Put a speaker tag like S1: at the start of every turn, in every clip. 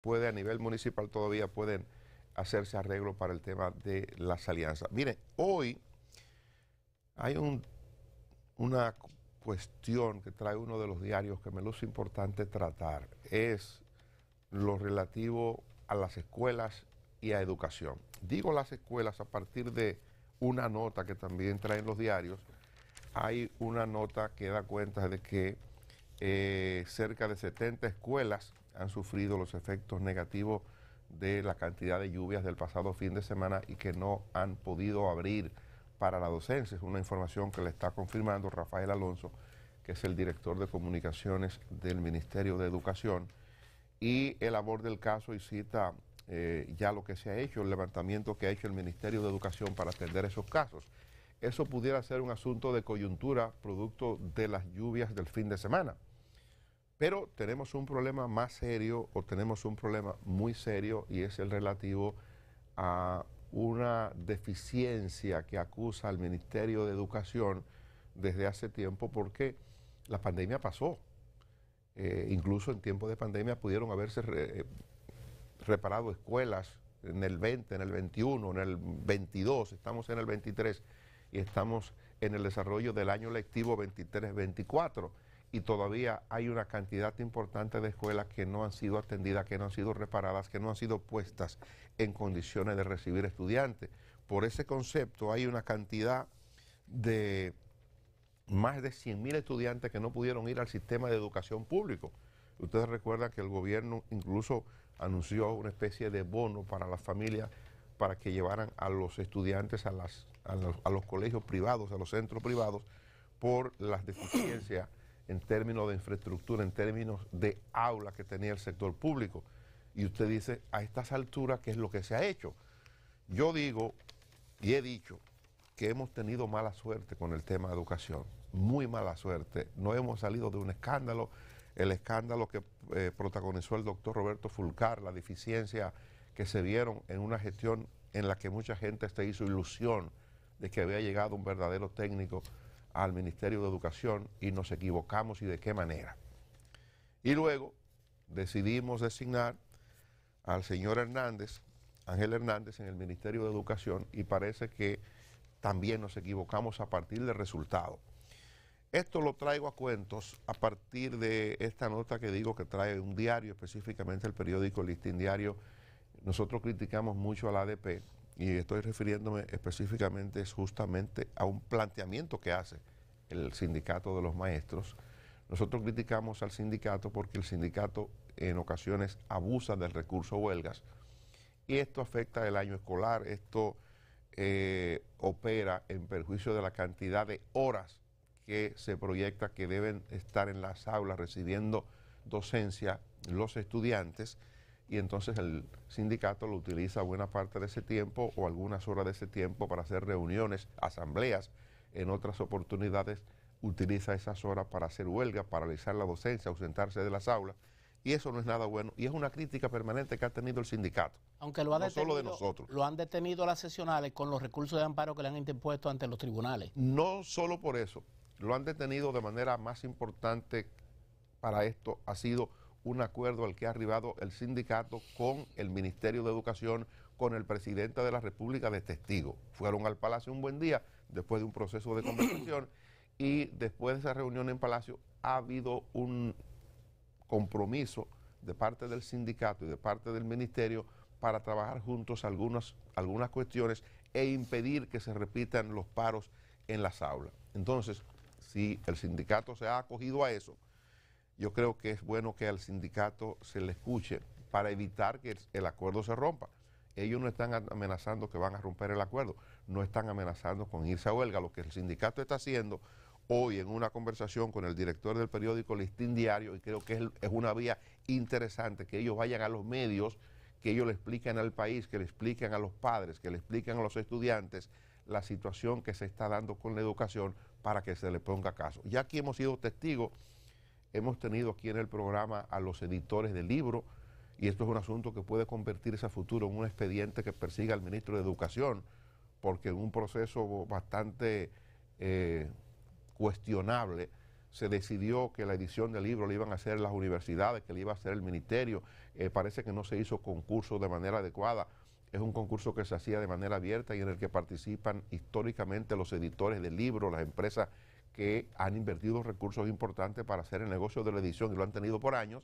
S1: puede, a nivel municipal todavía pueden hacerse arreglo para el tema de las alianzas. Mire, hoy hay una cuestión que trae uno de los diarios que me luce importante tratar, es lo relativo a las escuelas y a educación. Digo las escuelas a partir de una nota que también traen los diarios. Hay una nota que da cuenta de que eh, cerca de 70 escuelas han sufrido los efectos negativos de la cantidad de lluvias del pasado fin de semana y que no han podido abrir para la docencia. Es una información que le está confirmando Rafael Alonso, que es el director de comunicaciones del Ministerio de Educación, y el aborda del caso y cita eh, ya lo que se ha hecho, el levantamiento que ha hecho el Ministerio de Educación para atender esos casos. Eso pudiera ser un asunto de coyuntura producto de las lluvias del fin de semana. Pero tenemos un problema más serio o tenemos un problema muy serio y es el relativo a una deficiencia que acusa al Ministerio de Educación desde hace tiempo porque la pandemia pasó. Eh, incluso en tiempos de pandemia pudieron haberse eh, reparado escuelas en el 20, en el 21, en el 22, estamos en el 23 y estamos en el desarrollo del año lectivo 23-24 y todavía hay una cantidad importante de escuelas que no han sido atendidas, que no han sido reparadas, que no han sido puestas en condiciones de recibir estudiantes. Por ese concepto hay una cantidad de más de 100.000 estudiantes que no pudieron ir al sistema de educación público. Ustedes recuerdan que el gobierno incluso anunció una especie de bono para las familias para que llevaran a los estudiantes a, las, a los colegios privados, a los centros privados, por las deficiencias en términos de infraestructura, en términos de aula que tenía el sector público. Y usted dice, a estas alturas, ¿qué es lo que se ha hecho? Yo digo y he dicho que hemos tenido mala suerte con el tema de educación, muy mala suerte. No hemos salido de un escándalo, el escándalo que eh, protagonizó el doctor Roberto Fulcar, la deficiencia que se vieron en una gestión en la que mucha gente se hizo ilusión de que había llegado un verdadero técnico al Ministerio de Educación y nos equivocamos y de qué manera. Y luego decidimos designar al señor Hernández, Ángel Hernández, en el Ministerio de Educación y parece que también nos equivocamos a partir del resultado. Esto lo traigo a cuentos a partir de esta nota que digo que trae un diario, específicamente el periódico Listín Diario. Nosotros criticamos mucho al ADP y estoy refiriéndome específicamente justamente a un planteamiento que hace el sindicato de los maestros. Nosotros criticamos al sindicato porque el sindicato en ocasiones abusa del recurso huelgas y esto afecta el año escolar, esto eh, opera en perjuicio de la cantidad de horas que se proyecta que deben estar en las aulas recibiendo docencia los estudiantes y entonces el sindicato lo utiliza buena parte de ese tiempo o algunas horas de ese tiempo para hacer reuniones, asambleas, en otras oportunidades utiliza esas horas para hacer huelga, paralizar la docencia, ausentarse de las aulas. Y eso no es nada bueno. Y es una crítica permanente que ha tenido el sindicato.
S2: Aunque lo ha no detenido, solo de nosotros. Lo han detenido las sesionales con los recursos de amparo que le han interpuesto ante los tribunales. No solo por eso. Lo han detenido de manera más
S1: importante para esto. Ha sido un acuerdo al que ha arribado el sindicato con el Ministerio de Educación, con el presidente de la República de testigo. Fueron al Palacio un buen día, después de un proceso de conversación, y después de esa reunión en Palacio ha habido un compromiso de parte del sindicato y de parte del ministerio para trabajar juntos algunas, algunas cuestiones e impedir que se repitan los paros en las aulas. Entonces, si el sindicato se ha acogido a eso, yo creo que es bueno que al sindicato se le escuche para evitar que el acuerdo se rompa. Ellos no están amenazando que van a romper el acuerdo, no están amenazando con irse a huelga. Lo que el sindicato está haciendo hoy en una conversación con el director del periódico Listín Diario, y creo que es, una vía interesante que ellos vayan a los medios, que ellos le expliquen al país, que le expliquen a los padres, que le expliquen a los estudiantes la situación que se está dando con la educación para que se le ponga caso. Ya aquí hemos sido testigos Hemos tenido aquí en el programa a los editores del libro y esto es un asunto que puede convertirse a futuro en un expediente que persiga al ministro de Educación, porque en un proceso bastante eh, cuestionable se decidió que la edición del libro la iban a hacer las universidades, que le iba a hacer el ministerio. Eh, parece que no se hizo concurso de manera adecuada. Es un concurso que se hacía de manera abierta y en el que participan históricamente los editores de libro, las empresas que han invertido recursos importantes para hacer el negocio de la edición y lo han tenido por años.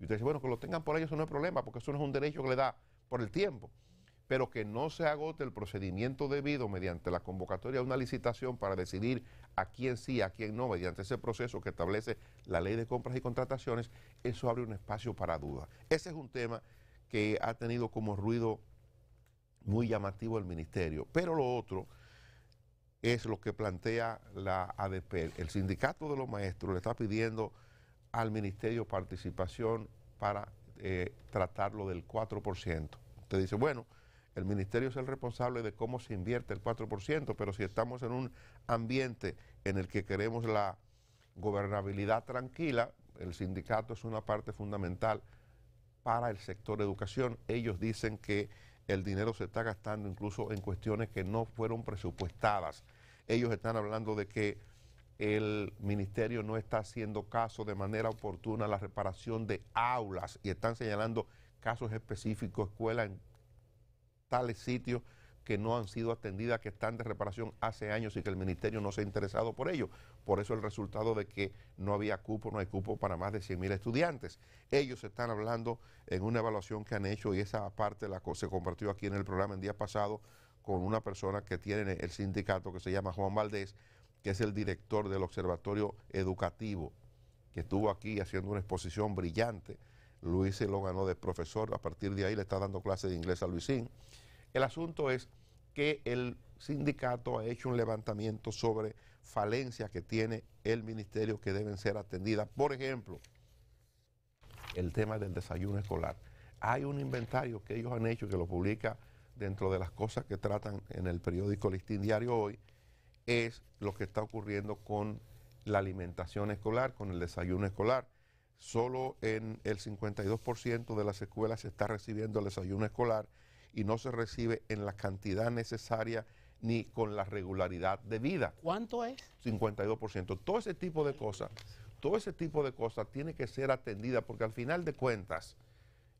S1: Y usted dice, bueno, que lo tengan por años eso no es problema, porque eso no es un derecho que le da por el tiempo. Pero que no se agote el procedimiento debido mediante la convocatoria de una licitación para decidir a quién sí, a quién no, mediante ese proceso que establece la ley de compras y contrataciones, eso abre un espacio para dudas. Ese es un tema que ha tenido como ruido muy llamativo el ministerio. Pero lo otro es lo que plantea la ADP. El sindicato de los maestros le está pidiendo al Ministerio participación para eh, tratarlo del 4%. Usted dice, bueno, el Ministerio es el responsable de cómo se invierte el 4%, pero si estamos en un ambiente en el que queremos la gobernabilidad tranquila, el sindicato es una parte fundamental para el sector educación. Ellos dicen que el dinero se está gastando incluso en cuestiones que no fueron presupuestadas. Ellos están hablando de que el ministerio no está haciendo caso de manera oportuna a la reparación de aulas y están señalando casos específicos, escuelas en tales sitios que no han sido atendidas, que están de reparación hace años y que el ministerio no se ha interesado por ello. Por eso el resultado de que no había cupo, no hay cupo para más de 100.000 estudiantes. Ellos están hablando en una evaluación que han hecho y esa parte se compartió aquí en el programa el día pasado con una persona que tiene el sindicato que se llama Juan Valdés, que es el director del Observatorio Educativo, que estuvo aquí haciendo una exposición brillante. Luis se lo ganó de profesor, a partir de ahí le está dando clases de inglés a Luisín. El asunto es que el sindicato ha hecho un levantamiento sobre falencias que tiene el ministerio que deben ser atendidas. Por ejemplo, el tema del desayuno escolar. Hay un inventario que ellos han hecho que lo publica dentro de las cosas que tratan en el periódico Listín Diario hoy, es lo que está ocurriendo con la alimentación escolar, con el desayuno escolar. Solo en el 52% de las escuelas se está recibiendo el desayuno escolar y no se recibe en la cantidad necesaria ni con la regularidad de vida. ¿Cuánto es? 52%. Todo ese tipo de cosas, todo ese tipo de cosas tiene que ser atendida porque al final de cuentas,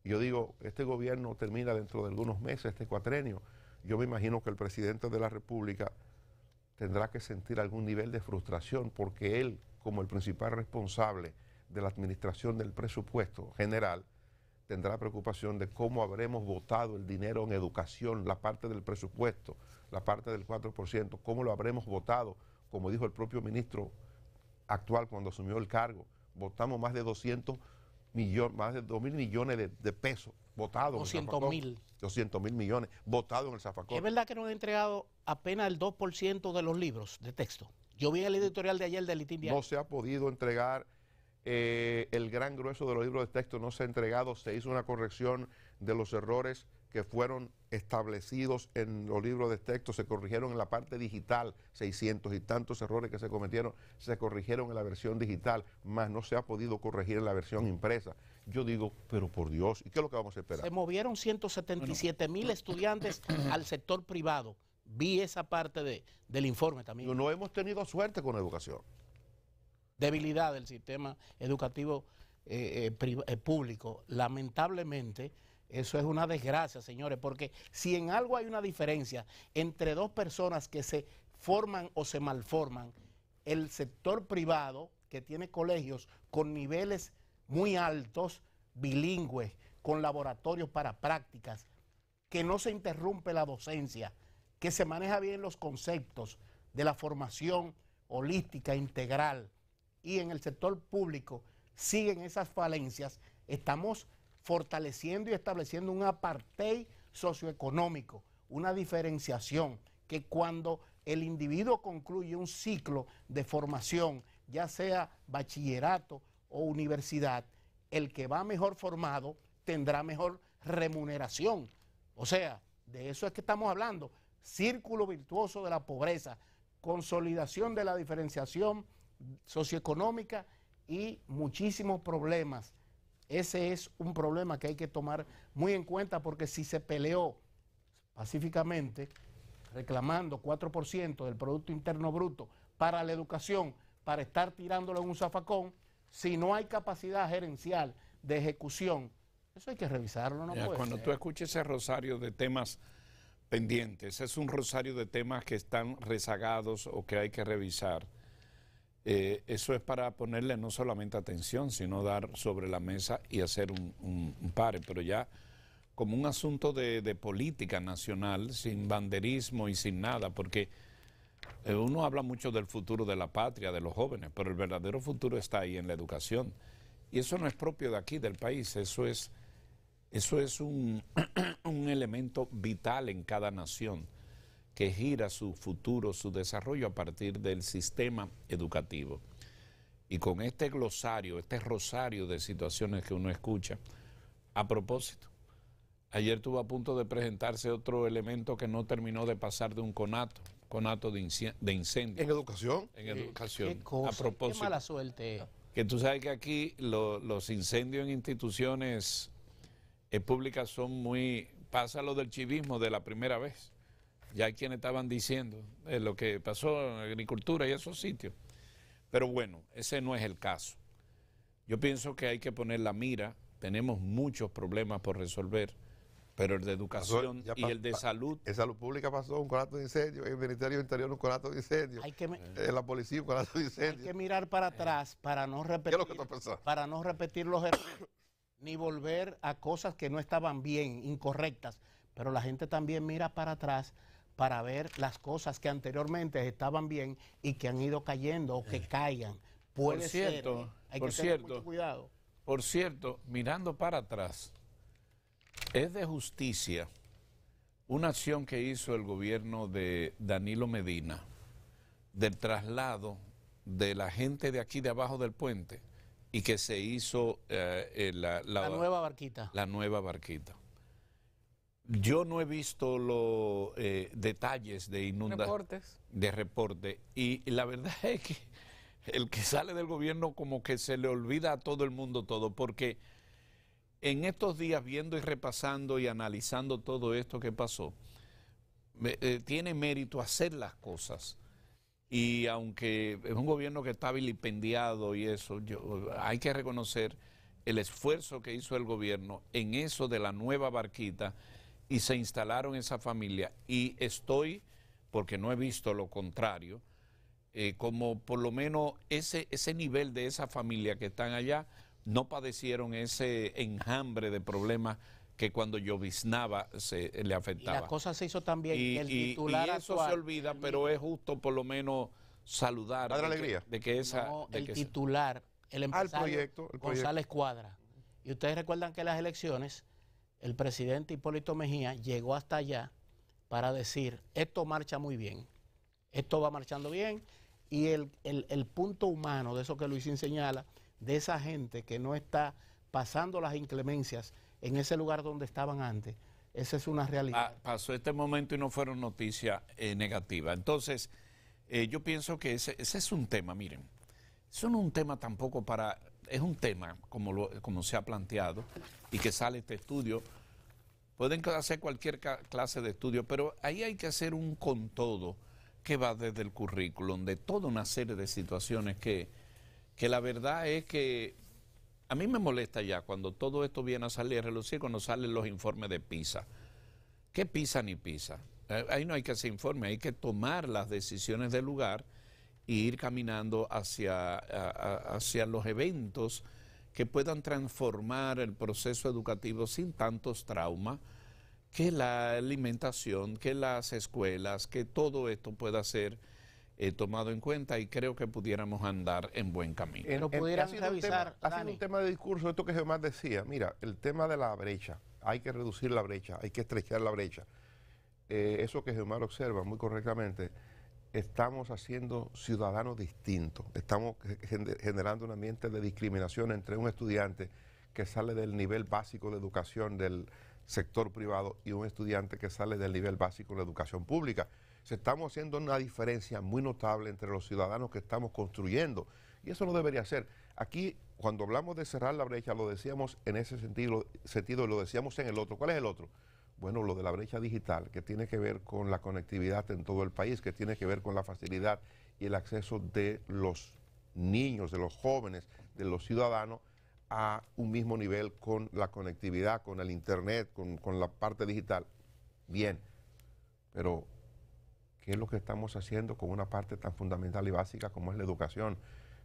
S1: yo digo, este gobierno termina dentro de algunos meses, este cuatrenio. Yo me imagino que el presidente de la República tendrá que sentir algún nivel de frustración porque él, como el principal responsable de la administración del presupuesto general, tendrá preocupación de cómo habremos votado el dinero en educación, la parte del presupuesto, la parte del 4%, cómo lo habremos votado, como dijo el propio ministro actual cuando asumió el cargo, votamos más de 200 millones, más de 2 mil millones de, pesos votados. 200 mil. 200 mil millones votados en el zafacón.
S2: Es verdad que no han entregado apenas el 2% de los libros de texto. Yo vi el editorial de ayer del Litín No
S1: se ha podido entregar eh, el gran grueso de los libros de texto no se ha entregado, se hizo una corrección de los errores que fueron establecidos en los libros de texto, se corrigieron en la parte digital, 600 y tantos errores que se cometieron, se corrigieron en la versión digital, más no se ha podido corregir en la versión impresa. Yo digo, pero por Dios, ¿y qué es lo que vamos a esperar? Se
S2: movieron 177 mil estudiantes al sector privado. Vi esa parte del informe también. No hemos tenido suerte con educación debilidad del sistema educativo eh, eh, eh, público. Lamentablemente, eso es una desgracia, señores, porque si en algo hay una diferencia entre dos personas que se forman o se malforman, el sector privado, que tiene colegios con niveles muy altos, bilingües, con laboratorios para prácticas, que no se interrumpe la docencia, que se maneja bien los conceptos de la formación holística integral, y en el sector público siguen esas falencias, estamos fortaleciendo y estableciendo un apartheid socioeconómico, una diferenciación que cuando el individuo concluye un ciclo de formación, ya sea bachillerato o universidad, el que va mejor formado tendrá mejor remuneración. O sea, de eso es que estamos hablando. Círculo virtuoso de la pobreza, consolidación de la diferenciación socioeconómica y muchísimos problemas. Ese es un problema que hay que tomar muy en cuenta porque si se peleó pacíficamente, reclamando 4% del Producto Interno Bruto para la educación, para estar tirándolo en un zafacón, si no hay capacidad gerencial de ejecución, eso hay que revisarlo. No cuando tú
S3: escuches ese rosario de temas pendientes, es un rosario de temas que están rezagados o que hay que revisar. Eh, eso es para ponerle no solamente atención, sino dar sobre la mesa y hacer un, par, pare, pero ya como un asunto de, política nacional, sin banderismo y sin nada, porque eh, uno habla mucho del futuro de la patria, de los jóvenes, pero el verdadero futuro está ahí en la educación. Y eso no es propio de aquí, del país, eso es, un, un elemento vital en cada nación que gira su futuro, su desarrollo a partir del sistema educativo. Y con este glosario, este rosario de situaciones que uno escucha, a propósito, ayer tuvo a punto de presentarse otro elemento que no terminó de pasar de un conato, conato de, incendio. ¿En educación? En educación. ¿Qué a propósito. Qué mala
S2: suerte.
S3: Que tú sabes que aquí los incendios en instituciones eh, públicas son muy... Pasa lo del chivismo de la primera vez. Ya hay quienes estaban diciendo eh, lo que pasó en agricultura y esos sitios. Pero bueno, ese no es el caso. Yo pienso que hay que poner la mira. Tenemos muchos problemas por resolver, pero el de educación y el de salud.
S1: En salud pública pasó un cuarto de incendio, en el Ministerio
S2: Interior un cuarto de incendio, en la policía un cuarto de incendio. Hay que eh, mirar para eh. atrás para no repetir, para no repetir los errores, ni volver a cosas que no estaban bien, incorrectas. Pero la gente también mira para atrás para ver las cosas que anteriormente estaban bien y que han ido cayendo o que eh. caigan. por cierto, Hay por que tener
S3: cierto, cuidado. Por cierto, mirando para atrás, es de justicia una acción que hizo el gobierno de Danilo Medina del traslado de la gente de aquí de abajo del puente y que se hizo eh, eh, la nueva barquita. La nueva barquita. Yo no he visto los eh, detalles de inundación. De reporte. Y la verdad es que el que sale del gobierno como que se le olvida a todo el mundo todo, porque en estos días viendo y repasando y analizando todo esto que pasó, eh, tiene mérito hacer las cosas. Y aunque es un gobierno que está vilipendiado y eso, yo, hay que reconocer el esfuerzo que hizo el gobierno en eso de la nueva barquita y se instalaron esa familia. Y estoy, porque no he visto lo contrario, eh, como por lo menos ese, ese nivel de esa familia que están allá, no padecieron ese enjambre de problemas que cuando lloviznaba se eh, le afectaba. Y la cosa
S2: se hizo también y, el titular y eso se
S3: olvida, pero es justo por lo menos saludar la alegría. de que esa el
S2: titular, el empresario proyecto, González Cuadra. Y ustedes recuerdan que las elecciones el presidente Hipólito Mejía llegó hasta allá para decir, esto marcha muy bien, esto va marchando bien, y el, punto humano de eso que Luisín señala, de esa gente que no está pasando las inclemencias en ese lugar donde estaban antes, esa es una realidad.
S3: Ah, pasó este momento y no fueron noticias eh, negativas. Entonces, eh, yo pienso que ese, ese, es un tema, miren, eso no es un tema tampoco para es un tema, como, lo, como se ha planteado, y que sale este estudio. Pueden hacer cualquier clase de estudio, pero ahí hay que hacer un con todo que va desde el currículum, de toda una serie de situaciones que, que la verdad es que a mí me molesta ya cuando todo esto viene a salir a relucir, cuando salen los informes de PISA. ¿Qué PISA ni PISA? Eh, ahí no hay que hacer informe, hay que tomar las decisiones del lugar ir caminando hacia, hacia los eventos que puedan transformar el proceso educativo sin tantos traumas, que la alimentación, que las escuelas, que todo esto pueda ser eh, tomado en cuenta y creo que pudiéramos andar en buen camino. no revisar, un tema, un
S1: tema de discurso, esto que Germán decía, mira, el tema de la brecha, hay que reducir la brecha, hay que estrechar la brecha. Eh, eso que Germán observa muy correctamente estamos haciendo ciudadanos distintos, estamos generando un ambiente de discriminación entre un estudiante que sale del nivel básico de educación del sector privado y un estudiante que sale del nivel básico de educación pública. estamos haciendo una diferencia muy notable entre los ciudadanos que estamos construyendo y eso no debería ser. Aquí, cuando hablamos de cerrar la brecha, lo decíamos en ese sentido, sentido lo decíamos en el otro. ¿Cuál es el otro? Bueno, lo de la brecha digital, que tiene que ver con la conectividad en todo el país, que tiene que ver con la facilidad y el acceso de los niños, de los jóvenes, de los ciudadanos a un mismo nivel con la conectividad, con el Internet, con, la parte digital. Bien, pero ¿qué es lo que estamos haciendo con una parte tan fundamental y básica como es la educación?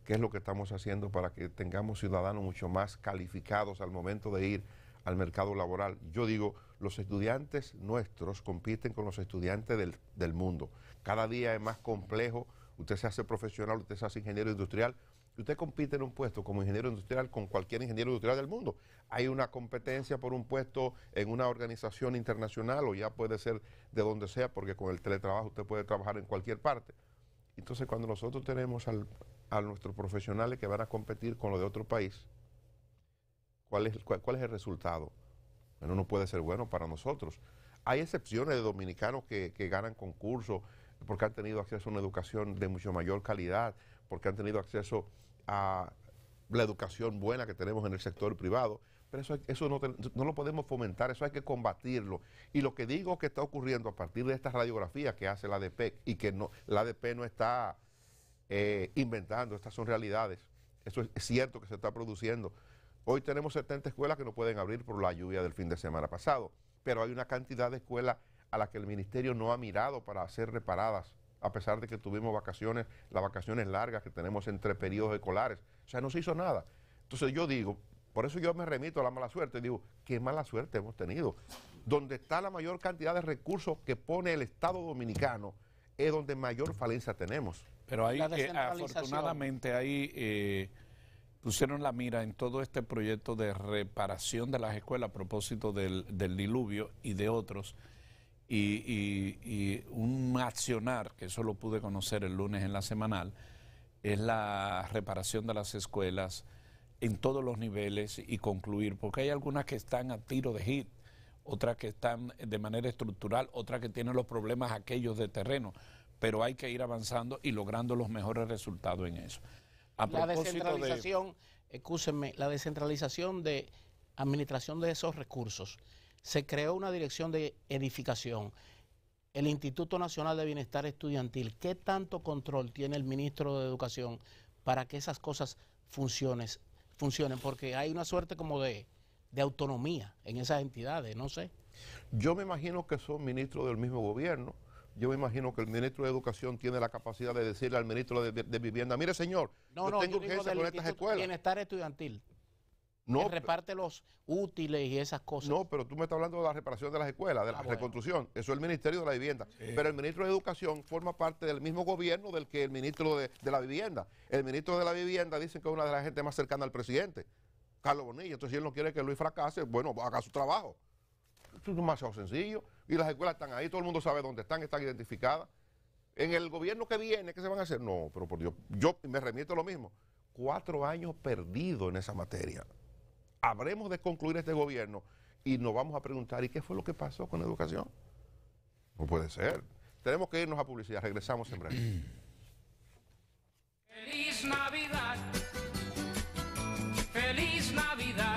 S1: ¿Qué es lo que estamos haciendo para que tengamos ciudadanos mucho más calificados al momento de ir al mercado laboral. Yo digo, los estudiantes nuestros compiten con los estudiantes del, mundo. Cada día es más complejo. Usted se hace profesional, usted se hace ingeniero industrial, usted compite en un puesto como ingeniero industrial con cualquier ingeniero industrial del mundo. Hay una competencia por un puesto en una organización internacional o ya puede ser de donde sea, porque con el teletrabajo usted puede trabajar en cualquier parte. Entonces, cuando nosotros tenemos a nuestros profesionales que van a competir con los de otro país, ¿Cuál es, el resultado? Bueno, no puede ser bueno para nosotros. Hay excepciones de dominicanos que, ganan concursos porque han tenido acceso a una educación de mucho mayor calidad, porque han tenido acceso a la educación buena que tenemos en el sector privado, pero eso, eso no, no, lo podemos fomentar, eso hay que combatirlo. Y lo que digo que está ocurriendo a partir de esta radiografía que hace la ADP y que no, la ADP no está eh, inventando, estas son realidades, eso es cierto que se está produciendo, Hoy tenemos 70 escuelas que no pueden abrir por la lluvia del fin de semana pasado, pero hay una cantidad de escuelas a las que el ministerio no ha mirado para hacer reparadas, a pesar de que tuvimos vacaciones, las vacaciones largas que tenemos entre periodos escolares. O sea, no se hizo nada. Entonces yo digo, por eso yo me remito a la mala suerte, digo, qué mala suerte hemos tenido. Donde está la mayor cantidad de recursos que pone el Estado dominicano es donde mayor falencia tenemos.
S3: Pero ahí, afortunadamente, hay pusieron la mira en todo este proyecto de reparación de las escuelas a propósito del, diluvio y de otros. Y, y, un accionar, que eso lo pude conocer el lunes en la semanal, es la reparación de las escuelas en todos los niveles y concluir, porque hay algunas que están a tiro de hit, otras que están de manera estructural, otras que tienen los problemas aquellos de terreno, pero hay que ir avanzando y logrando los mejores resultados en eso la descentralización,
S2: de... la descentralización de administración de esos recursos. Se creó una dirección de edificación, el Instituto Nacional de Bienestar Estudiantil. ¿Qué tanto control tiene el ministro de Educación para que esas cosas funcionen? funcionen? Porque hay una suerte como de, de autonomía en esas entidades, no sé.
S1: Yo me imagino que son ministros del mismo gobierno yo me imagino que el ministro de Educación tiene la capacidad de decirle al ministro de, Vivienda, mire señor, yo tengo urgencia con estas
S2: escuelas. Bienestar estudiantil.
S1: No, que reparte los útiles y esas cosas. No, pero tú me estás hablando de la reparación de las escuelas, de la ah, reconstrucción. Eso es el Ministerio de la Vivienda. Pero el ministro de Educación forma parte del mismo gobierno del que el ministro de, la Vivienda. El ministro de la Vivienda dicen que es una de las gente más cercana al presidente, Carlos Bonilla. Entonces, si él no quiere que Luis fracase, bueno, haga su trabajo es demasiado sencillo. Y las escuelas están ahí, todo el mundo sabe dónde están, están identificadas. En el gobierno que viene, ¿qué se van a hacer? No, pero por Dios, yo me remito lo mismo. Cuatro años perdidos en esa materia. Habremos de concluir este gobierno y nos vamos a preguntar, ¿y qué fue lo que pasó con la educación? No puede ser. Tenemos que irnos a publicidad, regresamos en breve.
S3: ¡Feliz Navidad! ¡Feliz Navidad!